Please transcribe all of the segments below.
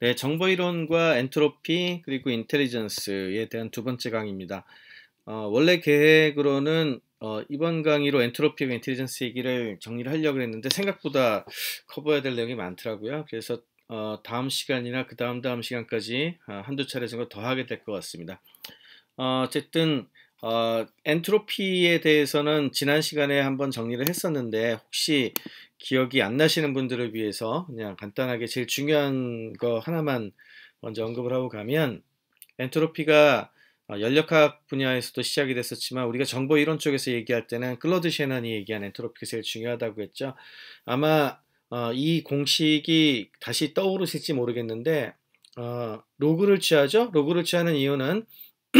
네, 정보 이론과 엔트로피 그리고 인텔리전스에 대한 두 번째 강의입니다. 어, 원래 계획으로는 어, 이번 강의로 엔트로피와 인텔리전스 얘기를 정리를 하려고 했는데 생각보다 커버해야 될 내용이 많더라고요. 그래서 어, 다음 시간이나 그 다음 다음 시간까지 어, 한두 차례 정도 더 하게 될 것 같습니다. 어, 어쨌든 어, 엔트로피에 대해서는 지난 시간에 한번 정리를 했었는데 혹시 기억이 안 나시는 분들을 위해서 그냥 간단하게 제일 중요한 거 하나만 먼저 언급을 하고 가면 엔트로피가 어, 연력학 분야에서도 시작이 됐었지만 우리가 정보 이론 쪽에서 얘기할 때는 클로드 셰넌이 얘기한 엔트로피가 제일 중요하다고 했죠. 아마 어, 이 공식이 다시 떠오르실지 모르겠는데 어, 로그를 취하죠. 로그를 취하는 이유는 어,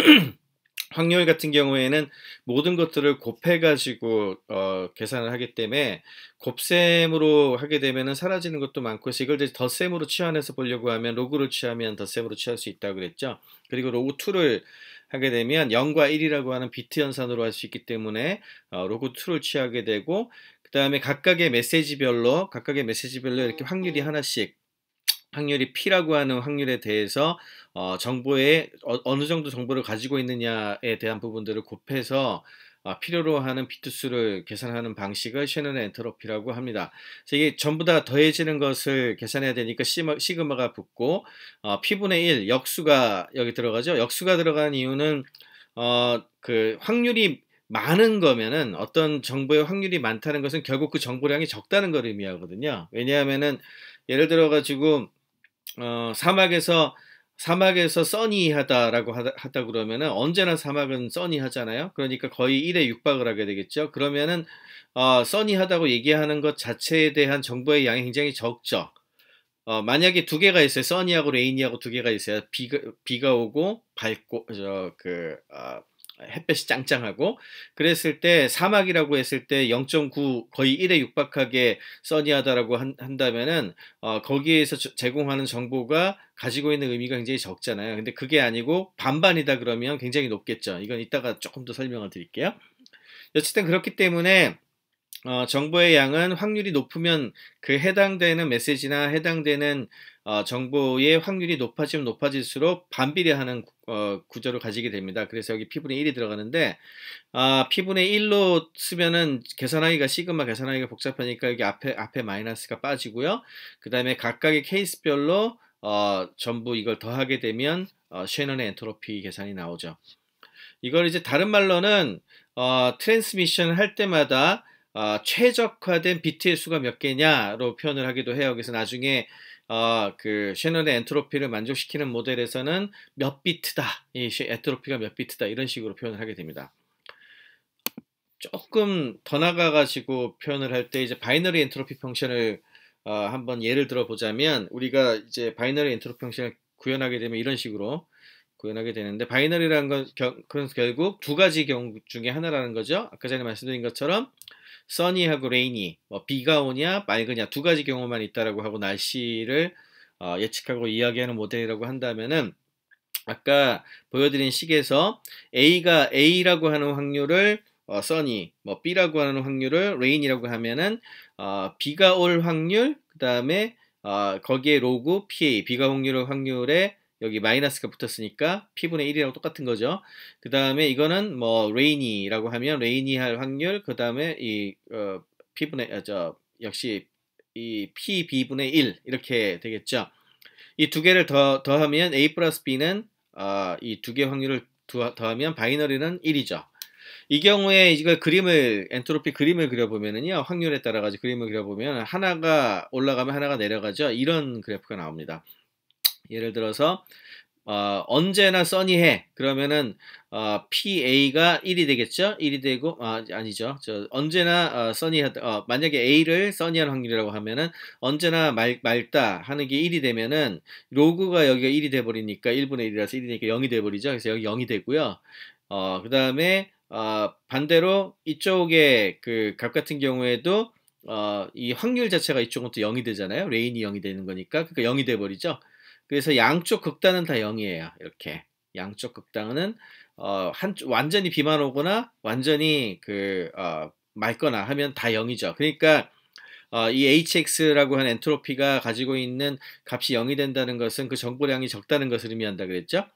확률 같은 경우에는 모든 것들을 곱해가지고 어, 계산을 하기 때문에 곱셈으로 하게 되면 사라지는 것도 많고 그래서 이걸 덧셈으로 치환해서 보려고 하면 로그를 취하면 덧셈으로 취할 수 있다고 그랬죠. 그리고 로그 2를 하게 되면 0과 1이라고 하는 비트 연산으로 할 수 있기 때문에 어, 로그 2를 취하게 되고 그 다음에 각각의 메시지별로 각각의 메시지별로 이렇게 음, 확률이 네. 하나씩 확률이 P라고 하는 확률에 대해서 어, 정보에 어, 느 정도 정보를 가지고 있느냐에 대한 부분들을 곱해서 어, 필요로 하는 비투수를 계산하는 방식을 쉐넌의 엔트로피라고 합니다. 이게 전부 다 더해지는 것을 계산해야 되니까 시그마, 가 붙고 어, P분의 1 역수가 여기 들어가죠. 역수가 들어간 이유는 어, 그 확률이 많은 거면은 어떤 정보의 확률이 많다는 것은 결국 그 정보량이 적다는 걸 의미하거든요. 왜냐하면은 예를 들어 가지고 어, 사막에서 사막에서 써니하다라고 하다, 그러면은 언제나 사막은 써니하잖아요. 그러니까 거의 1에 육박을 하게 되겠죠. 그러면은 어, 써니하다고 얘기하는 것 자체에 대한 정보의 양이 굉장히 적죠. 어, 만약에 두 개가 있어요. 써니하고 레이니하고 두 개가 있어요. 비가 비가 오고 밝고 저그 어, 아, 햇볕이 짱짱하고 그랬을 때 사막이라고 했을 때 0.9 거의 1에 육박하게 써니하다라고 한, 다면은 어, 거기에서 제공하는 정보가 가지고 있는 의미가 굉장히 적잖아요. 근데 그게 아니고 반반이다 그러면 굉장히 높겠죠. 이건 이따가 조금 더 설명을 드릴게요. 어쨌든 그렇기 때문에 어, 정보의 양은 확률이 높으면 그 해당되는 메시지나 해당되는 어, 정보의 확률이 높아지면 높아질수록 반비례하는 어, 구조를 가지게 됩니다. 그래서 여기 피분의 1이 들어가는데 아, 피분의 1로 쓰면은 계산하기가 시그마 계산하기가 복잡하니까 여기 앞에 앞에 마이너스가 빠지고요. 그 다음에 각각의 케이스별로 어, 전부 이걸 더하게 되면 쉐넌의 엔트로피 계산이 나오죠. 이걸 이제 다른 말로는 트랜스미션 을할 때마다 최적화된 비트의 수가 몇 개냐로 표현을 하기도 해요. 그래서 나중에 어, 그 쉐널의 엔트로피를 만족시키는 모델에서는 몇 비트다. 이 엔트로피가 몇 비트다. 이런 식으로 표현을 하게 됩니다. 조금 더 나가가지고 표현을 할 때 이제 바이너리 엔트로피 펑션을 어, 한번 예를 들어 보자면 우리가 이제 바이너리 엔트로피 펑션을 구현하게 되면 이런 식으로 구현하게 되는데 바이너리라는 건 겨, 결국 두 가지 경우 중에 하나라는 거죠. 아까 전에 말씀드린 것처럼 써니하고 레이니, 뭐 비가 오냐 맑으냐 두 가지 경우만 있다라고 하고 날씨를 어, 예측하고 이야기하는 모델이라고 한다면은 아까 보여드린 식에서 A가 A라고 하는 확률을 어, 써니, 뭐 B라고 하는 확률을 레인이라고 하면은 어, 비가 올 확률, 그 다음에 어, 거기에 로그 PA, 비가 확률 확률에 여기 마이너스가 붙었으니까 p분의 1이랑 똑같은 거죠. 그 다음에 이거는 뭐 rainy라고 하면 rainy 할 확률, 그 다음에 이 어, p분의 어, 아, 저 역시 이 p b분의 1 이렇게 되겠죠. 이 두 개를 더 더하면 a 플러스 b는 어, 이두 개 확률을 더하면 바이너리는 1이죠. 이 경우에 이걸 그림을 엔트로피 그림을 그려보면은요 확률에 따라 가지고 그림을 그려보면 하나가 올라가면 하나가 내려가죠 이런 그래프가 나옵니다 예를 들어서 어, 언제나 써니해 그러면은 어, PA가 1이 되겠죠? 1이 되고 아, 아니죠. 저 언제나 어, 써니하 어, 만약에 A를 써니한 확률이라고 하면은 언제나 말, 맑다 하는 게 1이 되면은 로그가 여기가 1이 돼 버리니까 1분의 1이라서 1이니까 0이 돼 버리죠. 그래서 여기 0이 되고요. 어, 그다음에 어, 반대로 이쪽에 그 값 같은 경우에도 어, 이 확률 자체가 이쪽은 또 0이 되잖아요. 레인이 0이 되는 거니까. 그러니까 0이 돼 버리죠. 그래서 양쪽 극단은 다 0이에요. 이렇게. 양쪽 극단은 어, 한 완전히 비만 오거나 완전히 그 어, 맑거나 하면 다 0이죠. 그러니까 어, 이 hx라고 하는 엔트로피가 가지고 있는 값이 0이 된다는 것은 그 정보량이 적다는 것을 의미한다 그랬죠.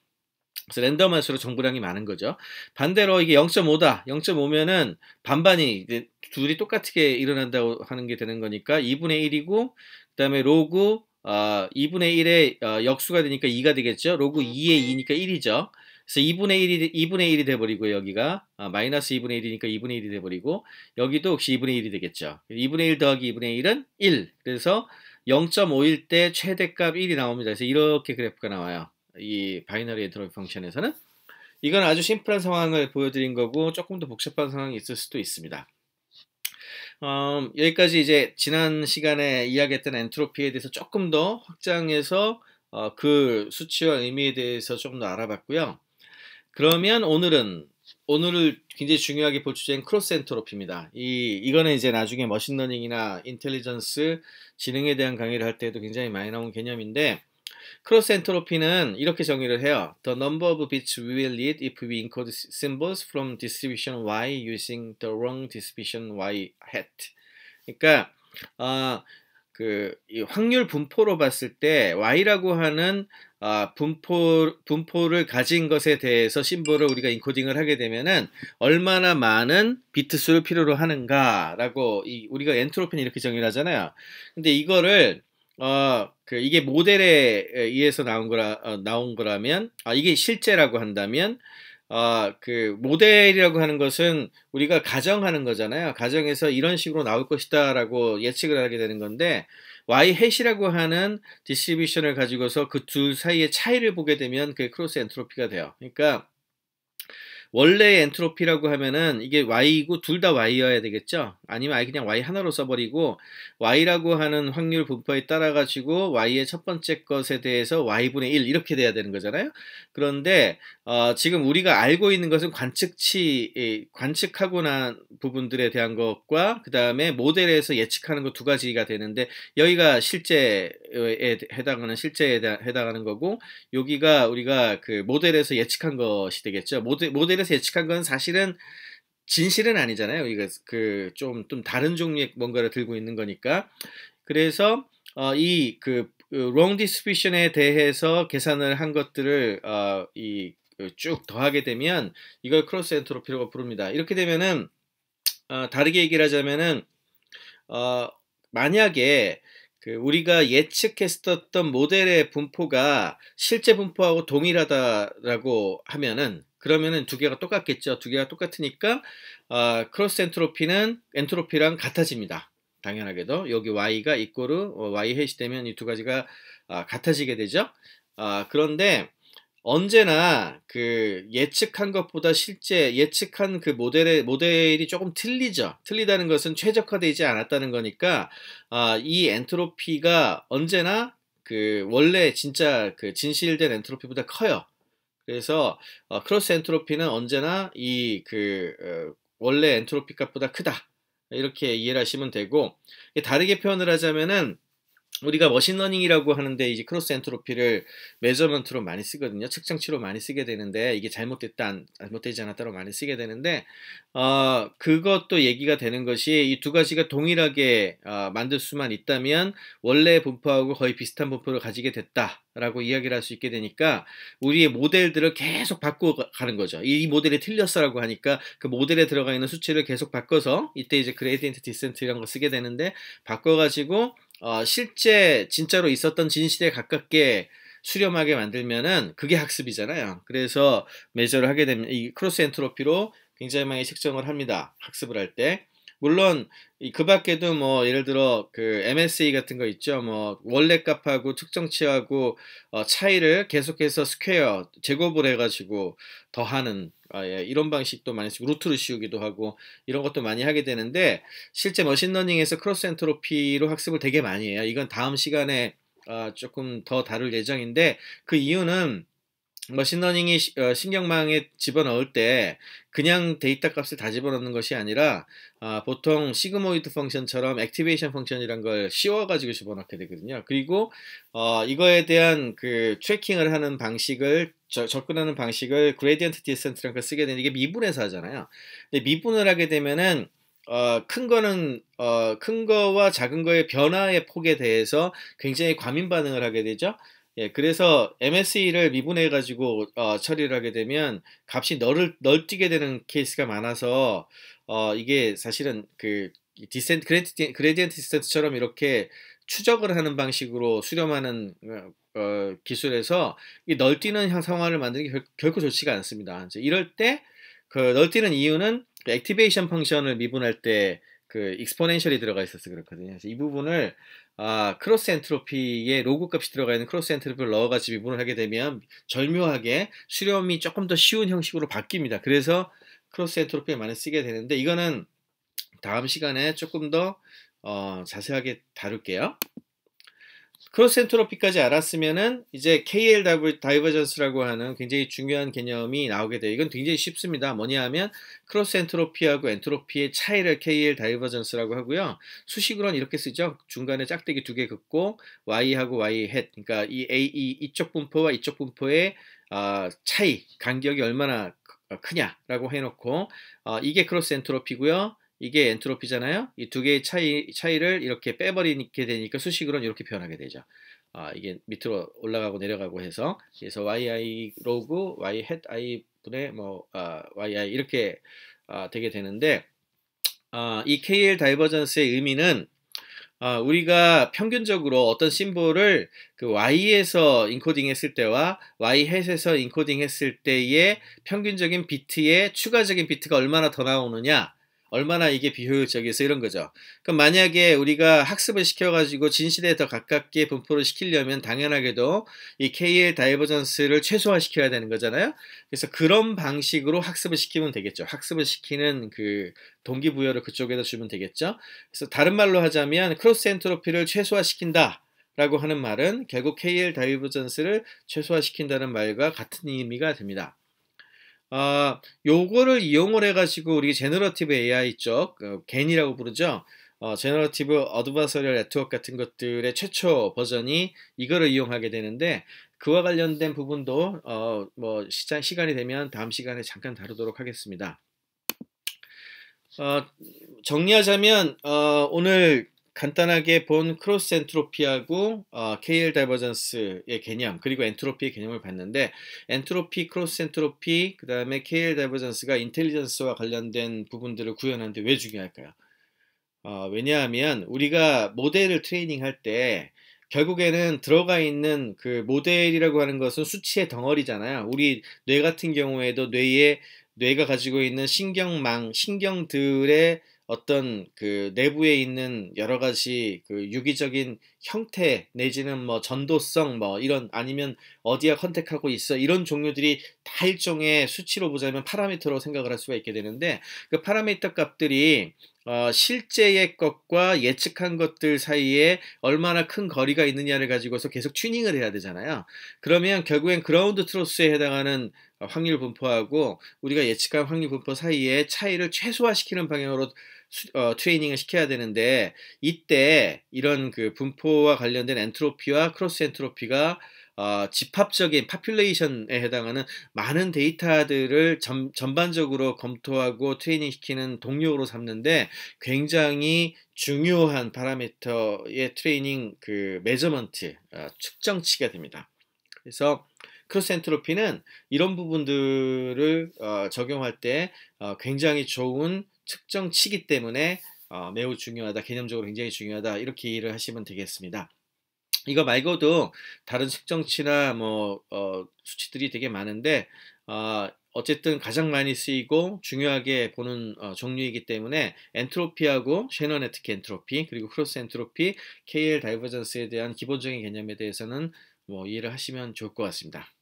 그래서 랜덤할수록 정보량이 많은 거죠. 반대로 이게 0.5다. 0.5면은 반반이 둘이 똑같게 일어난다고 하는 게 되는 거니까 2분의 1이고 그다음에 로그 어, 2분의 1의 어, 역수가 되니까 2가 되겠죠. 로그 2의 음, 2니까 1이죠. 그래서 2분의 1이, 2분의 1이 돼버리고 여기가 아, 마이너스 2분의 1이니까 2분의 1이 돼버리고 여기도 역시 2분의 1이 되겠죠. 2분의 1 더하기 2분의 1은 1. 그래서 0.5일 때 최대값 1이 나옵니다. 그래서 이렇게 그래프가 나와요. 이 바이너리 엔트로피 펑션에서는 이건 아주 심플한 상황을 보여드린 거고 조금 더 복잡한 상황이 있을 수도 있습니다. 어, 여기까지 이제 지난 시간에 이야기했던 엔트로피에 대해서 조금 더 확장해서 어, 그 수치와 의미에 대해서 조금 더 알아봤고요. 그러면 오늘은 오늘을 굉장히 중요하게 볼주제인 크로스 엔트로피입니다. 이 이거는 이제 나중에 머신러닝이나 인텔리전스 지능에 대한 강의를 할 때도 굉장히 많이 나온 개념인데 크로스 엔트로피는 이렇게 정의를 해요. The number of bits we will need if we encode symbols from distribution y using the wrong distribution y hat. 그러니까 어, 그이 확률 분포로 봤을 때 y라고 하는 어, 분포 분포를 가진 것에 대해서 심볼을 우리가 인코딩을 하게 되면은 얼마나 많은 비트 수를 필요로 하는가라고 이, 우리가 엔트로피는 이렇게 정의를 하잖아요. 근데 이거를 어, 그 이게 모델에 의해서 나온 거라 어, 나온 거라면 아 이게 실제라고 한다면 아그 어, 모델이라고 하는 것은 우리가 가정하는 거잖아요. 가정에서 이런 식으로 나올 것이다라고 예측을 하게 되는 건데 y 해시라고 하는 디스트리뷰션을 가지고서 그 둘 사이의 차이를 보게 되면 그 크로스 엔트로피가 돼요. 그러니까 원래 의 엔트로피라고 하면은 이게 y이고 둘 다 y여야 되겠죠? 아니면 아 그냥 y 하나로 써버리고 y라고 하는 확률 분포에 따라 가지고 y의 첫 번째 것에 대해서 y분의 1 이렇게 돼야 되는 거잖아요. 그런데 어, 지금 우리가 알고 있는 것은 관측치 관측하고 난 부분들에 대한 것과 그 다음에 모델에서 예측하는 것 두 가지가 되는데 여기가 실제에 해당하는 실제에 해당하는 거고 여기가 우리가 그 모델에서 예측한 것이 되겠죠. 모델 모델 그래서 예측한 건 사실은 진실은 아니잖아요. 이거 그좀좀 좀 다른 종류의 뭔가를 들고 있는 거니까. 그래서 어, 이그 그 wrong distribution에 대해서 계산을 한 것들을 어, 이쭉 그 더하게 되면 이걸 크로스 엔트로피라고 부릅니다. 이렇게 되면은 어, 다르게 얘기를 하자면은 어, 만약에 그 우리가 예측했었던 모델의 분포가 실제 분포하고 동일하다라고 하면은 그러면은 두 개가 똑같겠죠. 두 개가 똑같으니까 어, 크로스 엔트로피는 엔트로피랑 같아집니다. 당연하게도 여기 y가 이꼬르 어, y 해시 되면 이 두 가지가 어, 같아지게 되죠. 아, 그런데 언제나 그 예측한 것보다 실제 예측한 그 모델의 모델이 조금 틀리죠. 틀리다는 것은 최적화되지 않았다는 거니까 아, 이 엔트로피가 언제나 그 원래 진짜 그 진실된 엔트로피보다 커요. 그래서 어, 크로스 엔트로피는 언제나 이그 어, 원래 엔트로피 값보다 크다 이렇게 이해를 하시면 되고 다르게 표현을 하자면은 우리가 머신러닝이라고 하는데 이제 크로스 엔트로피를 메저먼트로 많이 쓰거든요. 측정치로 많이 쓰게 되는데 이게 잘못됐다, 잘못되지 않았다로 많이 쓰게 되는데 어, 그것도 얘기가 되는 것이 이 두 가지가 동일하게 어, 만들 수만 있다면 원래 분포하고 거의 비슷한 분포를 가지게 됐다라고 이야기를 할 수 있게 되니까 우리의 모델들을 계속 바꿔가는 거죠. 이, 이 모델이 틀렸어라고 하니까 그 모델에 들어가 있는 수치를 계속 바꿔서 이때 이제 그레디언트 이 디센트 이런 거 쓰게 되는데 바꿔가지고 어, 실제 진짜로 있었던 진실에 가깝게 수렴하게 만들면은 그게 학습이잖아요. 그래서 매저를 하게 되면 이 크로스 엔트로피로 굉장히 많이 측정을 합니다. 학습을 할 때. 물론 그 밖에도 뭐 예를 들어 그 MSE 같은 거 있죠. 뭐 원래 값하고 특정치하고어 차이를 계속해서 스퀘어 제곱을 해가지고 더하는 아, 예, 이런 방식도 많이 쓰고 루트를 씌우기도 하고 이런 것도 많이 하게 되는데 실제 머신러닝에서 크로스 엔트로피로 학습을 되게 많이 해요. 이건 다음 시간에 아, 조금 더 다룰 예정인데 그 이유는 머신러닝이 어, 신경망에 집어넣을 때 그냥 데이터 값을 다 집어넣는 것이 아니라 어, 보통 시그모이드 펑션처럼 액티베이션 펑션이란 걸 씌워가지고 집어넣게 되거든요. 그리고 어, 이거에 대한 그 트래킹을 하는 방식을 접근하는 방식을 그레디언트 디센트라는 걸 쓰게 되는 게 미분에서 하잖아요. 근데 미분을 하게 되면은 어, 큰 거는 어, 큰 거와 작은 거의 변화의 폭에 대해서 굉장히 과민 반응을 하게 되죠. 예, 그래서 MSE를 미분해 가지고 어, 처리를 하게 되면 값이 널, 널뛰게 되는 케이스가 많아서 어, 이게 사실은 그 디센트 그레디, 그레디언트 디스턴처럼 이렇게 추적을 하는 방식으로 수렴하는 어, 어 기술에서 이 널뛰는 상황을 만드는 게 결, 결코 좋지가 않습니다. 이제 이럴 때 그 널뛰는 이유는 그 액티베이션 펑션을 미분할 때 그 익스포넨셜이 들어가 있어서 그렇거든요. 그래서 이 부분을 아, 크로스 엔트로피에 로그값이 들어가 있는 크로스 엔트로피를 넣어가지고 미분을 하게 되면 절묘하게 수렴이 조금 더 쉬운 형식으로 바뀝니다. 그래서 크로스 엔트로피에 많이 쓰게 되는데 이거는 다음 시간에 조금 더 어, 자세하게 다룰게요. 크로스 엔트로피까지 알았으면은 이제 KL 다이버전스라고 하는 굉장히 중요한 개념이 나오게 돼요. 이건 굉장히 쉽습니다. 뭐냐 하면 크로스 엔트로피하고 엔트로피의 차이를 KL 다이버전스라고 하고요. 수식으로는 이렇게 쓰죠. 중간에 짝대기 두 개 긋고 Y하고 Y 헷 그러니까 이 A 이 e 이쪽 분포와 이쪽 분포의 어, 차이 간격이 얼마나 크냐라고 해놓고 어, 이게 크로스 엔트로피고요. 이게 엔트로피잖아요. 이 두 개의 차이, 차이를 이렇게 빼버리게 되니까 수식으로는 이렇게 표현하게 되죠. 아, 이게 밑으로 올라가고 내려가고 해서 그래서 yi 로그 y hat i 분의 뭐 아, yi 이렇게 아, 되게 되는데 아, 이 KL 다이버전스의 의미는 아, 우리가 평균적으로 어떤 심볼을 그 y에서 인코딩했을 때와 y hat에서 인코딩했을 때의 평균적인 비트의 추가적인 비트가 얼마나 더 나오느냐 얼마나 이게 비효율적이어서 이런 거죠. 그럼 만약에 우리가 학습을 시켜가지고 진실에 더 가깝게 분포를 시키려면 당연하게도 이 K의 다이버전스를 최소화시켜야 되는 거잖아요. 그래서 그런 방식으로 학습을 시키면 되겠죠. 학습을 시키는 그 동기부여를 그쪽에다 주면 되겠죠. 그래서 다른 말로 하자면 크로스 엔트로피를 최소화시킨다. 라고 하는 말은 결국 KL 다이버전스를 최소화시킨다는 말과 같은 의미가 됩니다. 아, 요거를 이용을 해가지고 우리 제너러티브 AI 쪽, 그 겐이라고 부르죠. 어, 제너러티브 어드바서리얼 네트워크 같은 것들의 최초 버전이 이거를 이용하게 되는데 그와 관련된 부분도 어, 뭐 시장 시간이 되면 다음 시간에 잠깐 다루도록 하겠습니다. 어, 정리하자면 어, 오늘 간단하게 본 크로스 엔트로피하고 어, KL 다이버전스의 개념 그리고 엔트로피의 개념을 봤는데 엔트로피, 크로스 엔트로피, 그 다음에 KL 다이버전스가 인텔리전스와 관련된 부분들을 구현하는데 왜 중요할까요? 어, 왜냐하면 우리가 모델을 트레이닝할 때 결국에는 들어가 있는 그 모델이라고 하는 것은 수치의 덩어리잖아요. 우리 뇌 같은 경우에도 뇌에 뇌가 가지고 있는 신경망, 신경들의 어떤 그 내부에 있는 여러 가지 그 유기적인 형태 내지는 뭐 전도성 뭐 이런 아니면 어디야 컨택하고 있어 이런 종류들이 다 일종의 수치로 보자면 파라미터로 생각을 할 수가 있게 되는데 그 파라미터 값들이 어, 실제의 것과 예측한 것들 사이에 얼마나 큰 거리가 있느냐를 가지고서 계속 튜닝을 해야 되잖아요. 그러면 결국엔 그라운드 트러스에 해당하는 확률 분포하고 우리가 예측한 확률 분포 사이에 차이를 최소화시키는 방향으로 어, 트레이닝을 시켜야 되는데 이때 이런 그 분포와 관련된 엔트로피와 크로스 엔트로피가 어, 집합적인 파퓰레이션에 해당하는 많은 데이터들을 점, 전반적으로 검토하고 트레이닝시키는 동력으로 삼는데 굉장히 중요한 파라미터의 트레이닝 그매저먼트 어, 측정치가 됩니다. 그래서 크로스 엔트로피는 이런 부분들을 어, 적용할 때 어, 굉장히 좋은 측정치기 때문에 어, 매우 중요하다. 개념적으로 굉장히 중요하다. 이렇게 이해를 하시면 되겠습니다. 이거 말고도 다른 측정치나 뭐 어, 수치들이 되게 많은데 어, 어쨌든 가장 많이 쓰이고 중요하게 보는 어, 종류이기 때문에 엔트로피하고 쉐넌 에트키 엔트로피 그리고 크로스 엔트로피 KL 다이버전스에 대한 기본적인 개념에 대해서는 뭐 이해를 하시면 좋을 것 같습니다.